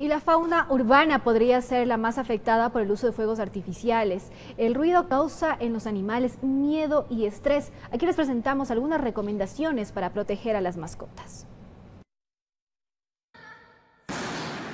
Y la fauna urbana podría ser la más afectada por el uso de fuegos artificiales. El ruido causa en los animales miedo y estrés. Aquí les presentamos algunas recomendaciones para proteger a las mascotas.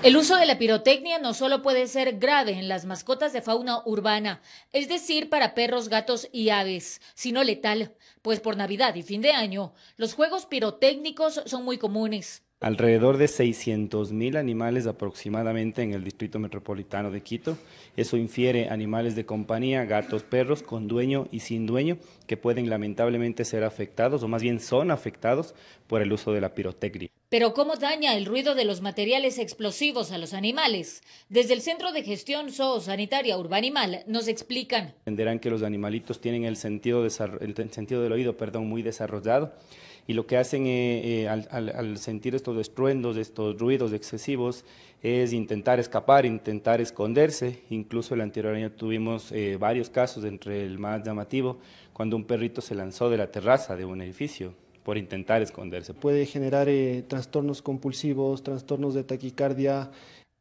El uso de la pirotecnia no solo puede ser grave en las mascotas de fauna urbana, es decir, para perros, gatos y aves, sino letal, pues por Navidad y fin de año los juegos pirotécnicos son muy comunes alrededor de 600.000 animales aproximadamente en el Distrito Metropolitano de Quito. Eso infiere animales de compañía, gatos, perros, con dueño y sin dueño, que pueden lamentablemente ser afectados, o más bien son afectados, por el uso de la pirotecnia. Pero ¿cómo daña el ruido de los materiales explosivos a los animales? Desde el Centro de Gestión Zoosanitaria Urbanimal nos explican. Entenderán que los animalitos tienen el sentido, el sentido del oído perdón, muy desarrollado y lo que hacen eh, eh, al, sentir estos estruendos, estos ruidos excesivos, es intentar escapar, intentar esconderse. Incluso el anterior año tuvimos eh, varios casos, entre el más llamativo, cuando un perrito se lanzó de la terraza de un edificio por intentar esconderse. Puede generar trastornos compulsivos, trastornos de taquicardia,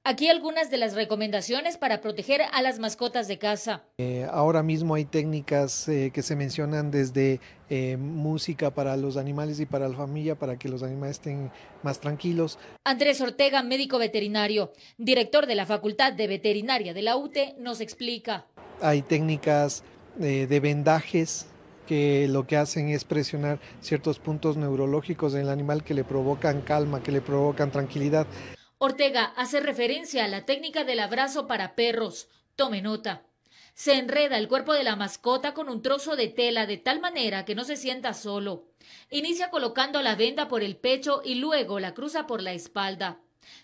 Aquí algunas de las recomendaciones para proteger a las mascotas de casa. Eh, ahora mismo hay técnicas eh, que se mencionan desde eh, música para los animales y para la familia para que los animales estén más tranquilos. Andrés Ortega, médico veterinario, director de la Facultad de Veterinaria de la UTE, nos explica. Hay técnicas de vendajes que lo que hacen es presionar ciertos puntos neurológicos en el animal que le provocan calma, que le provocan tranquilidad. Ortega hace referencia a la técnica del abrazo para perros. Tome nota. Se enreda el cuerpo de la mascota con un trozo de tela de tal manera que no se sienta solo. Inicia colocando la venda por el pecho y luego la cruza por la espalda.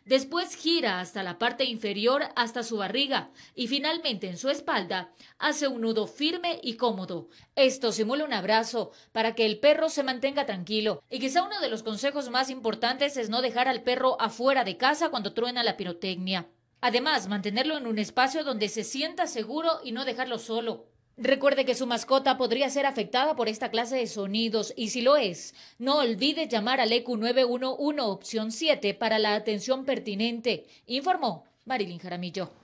Después gira hasta la parte inferior hasta su barriga y finalmente en su espalda hace un nudo firme y cómodo. Esto simula un abrazo para que el perro se mantenga tranquilo. Y quizá uno de los consejos más importantes es no dejar al perro afuera de casa cuando truena la pirotecnia. Además, mantenerlo en un espacio donde se sienta seguro y no dejarlo solo. Recuerde que su mascota podría ser afectada por esta clase de sonidos y si lo es, no olvide llamar al EQ 911 opción 7 para la atención pertinente, informó Marilyn Jaramillo.